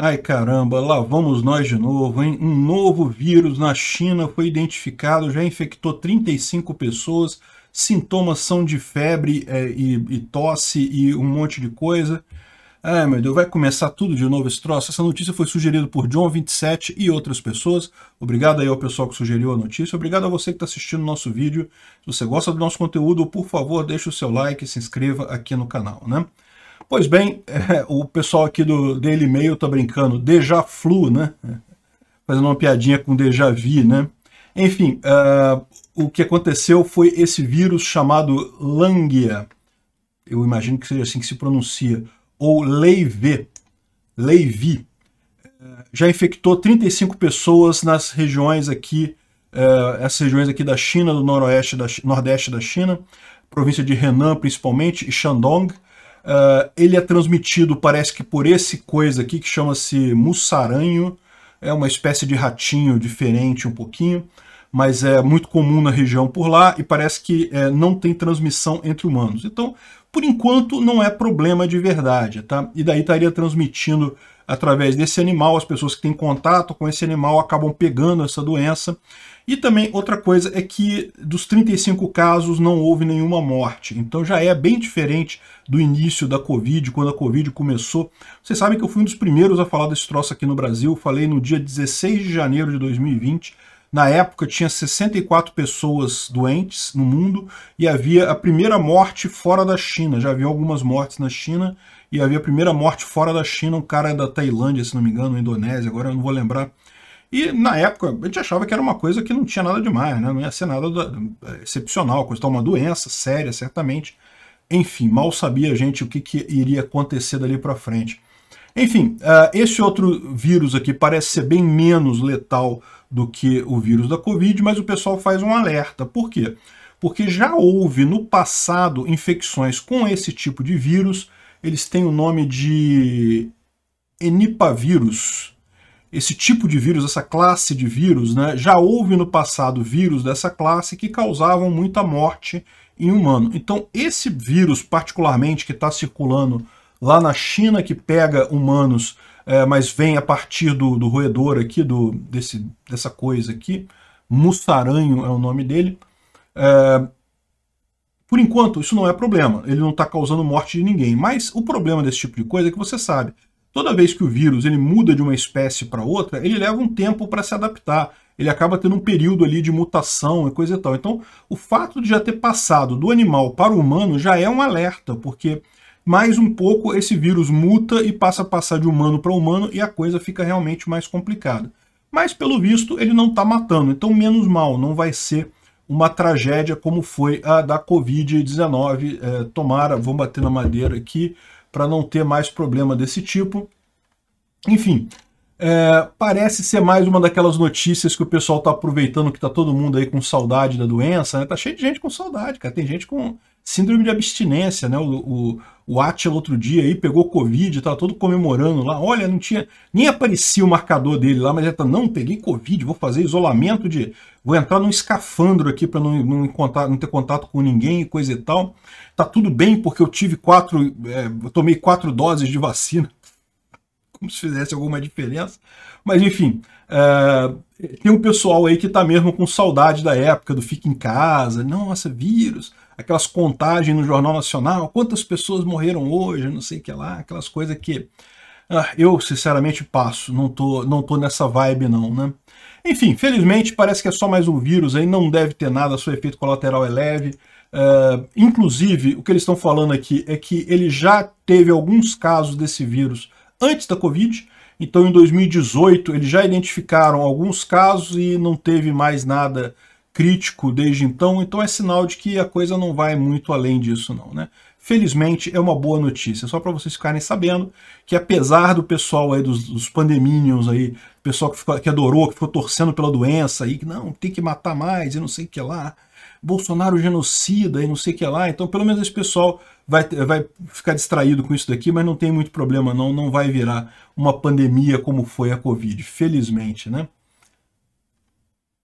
Ai caramba, lá vamos nós de novo, hein? Um novo vírus na China foi identificado, já infectou 35 pessoas. Sintomas são de febre é, e, e, tosse e um monte de coisa. Ai meu Deus, vai começar tudo de novo esse troço. Essa notícia foi sugerida por John27 e outras pessoas. Obrigado aí ao pessoal que sugeriu a notícia. Obrigado a você que está assistindo o nosso vídeo. Se você gosta do nosso conteúdo, por favor, deixe o seu like e se inscreva aqui no canal, né? Pois bem, é, o pessoal aqui do Daily Mail tá brincando, déjà Flu, né? Fazendo uma piadinha com déjà Vi, né? Enfim, uh, o que aconteceu foi esse vírus chamado Langia, eu imagino que seja assim que se pronuncia, ou Leiv, Leivi, eh, já infectou 35 pessoas nas regiões aqui, uh, essas regiões aqui da China, do noroeste, da, nordeste da China, província de Henan principalmente, e Shandong, Uh, ele é transmitido, parece que por esse coisa aqui que chama-se mussaranho, é uma espécie de ratinho diferente um pouquinho, mas é muito comum na região por lá e parece que é, não tem transmissão entre humanos. Então, por enquanto, não é problema de verdade, tá? E daí estaria transmitindo através desse animal, as pessoas que têm contato com esse animal acabam pegando essa doença. E também outra coisa é que dos 35 casos não houve nenhuma morte. Então já é bem diferente do início da Covid, quando a Covid começou. Vocês sabem que eu fui um dos primeiros a falar desse troço aqui no Brasil. Falei no dia 16 de janeiro de 2020 na época, tinha 64 pessoas doentes no mundo e havia a primeira morte fora da China. Já havia algumas mortes na China e havia a primeira morte fora da China. Um cara da Tailândia, se não me engano, Indonésia, agora eu não vou lembrar. E na época a gente achava que era uma coisa que não tinha nada demais, né? não ia ser nada da, é, excepcional, coisa uma doença séria, certamente. Enfim, mal sabia a gente o que, que iria acontecer dali para frente. Enfim, uh, esse outro vírus aqui parece ser bem menos letal do que o vírus da Covid, mas o pessoal faz um alerta. Por quê? Porque já houve no passado infecções com esse tipo de vírus, eles têm o nome de enipavírus. Esse tipo de vírus, essa classe de vírus, né, já houve no passado vírus dessa classe que causavam muita morte em humano. Então, esse vírus, particularmente, que está circulando lá na China que pega humanos, é, mas vem a partir do, do roedor aqui, do, desse, dessa coisa aqui. Mussaranho é o nome dele. É, por enquanto, isso não é problema. Ele não está causando morte de ninguém. Mas o problema desse tipo de coisa é que você sabe. Toda vez que o vírus ele muda de uma espécie para outra, ele leva um tempo para se adaptar ele acaba tendo um período ali de mutação e coisa e tal. Então, o fato de já ter passado do animal para o humano já é um alerta, porque mais um pouco esse vírus muta e passa a passar de humano para humano e a coisa fica realmente mais complicada. Mas, pelo visto, ele não está matando, então menos mal, não vai ser uma tragédia como foi a da Covid-19. É, tomara, vou bater na madeira aqui para não ter mais problema desse tipo. Enfim, é, parece ser mais uma daquelas notícias que o pessoal está aproveitando que está todo mundo aí com saudade da doença, né? Tá cheio de gente com saudade, cara. Tem gente com síndrome de abstinência, né? O, o, o Atila outro dia aí pegou Covid, tá todo comemorando lá. Olha, não tinha. Nem aparecia o marcador dele lá, mas ele tá, não, peguei Covid, vou fazer isolamento de. Vou entrar num escafandro aqui para não, não, não, ter contato com ninguém e coisa e tal. Tá tudo bem, porque eu tive quatro. É, eu tomei quatro doses de vacina. Como se fizesse alguma diferença. Mas enfim. É, tem um pessoal aí que tá mesmo com saudade da época do fica em casa, nossa, vírus aquelas contagens no Jornal Nacional, quantas pessoas morreram hoje, não sei o que lá, aquelas coisas que ah, eu sinceramente passo, não tô, não tô nessa vibe não, né? Enfim, felizmente parece que é só mais um vírus aí, não deve ter nada, seu efeito colateral é leve. Uh, inclusive, o que eles estão falando aqui é que ele já teve alguns casos desse vírus antes da Covid, então em 2018 eles já identificaram alguns casos e não teve mais nada crítico desde então, então é sinal de que a coisa não vai muito além disso não, né? Felizmente é uma boa notícia, só para vocês ficarem sabendo que apesar do pessoal aí dos, dos pandeminions aí, pessoal que, ficou, que adorou, que ficou torcendo pela doença aí, que não, tem que matar mais e não sei o que lá, Bolsonaro genocida e não sei o que lá, então pelo menos esse pessoal vai, vai ficar distraído com isso daqui, mas não tem muito problema não, não vai virar uma pandemia como foi a Covid, felizmente, né?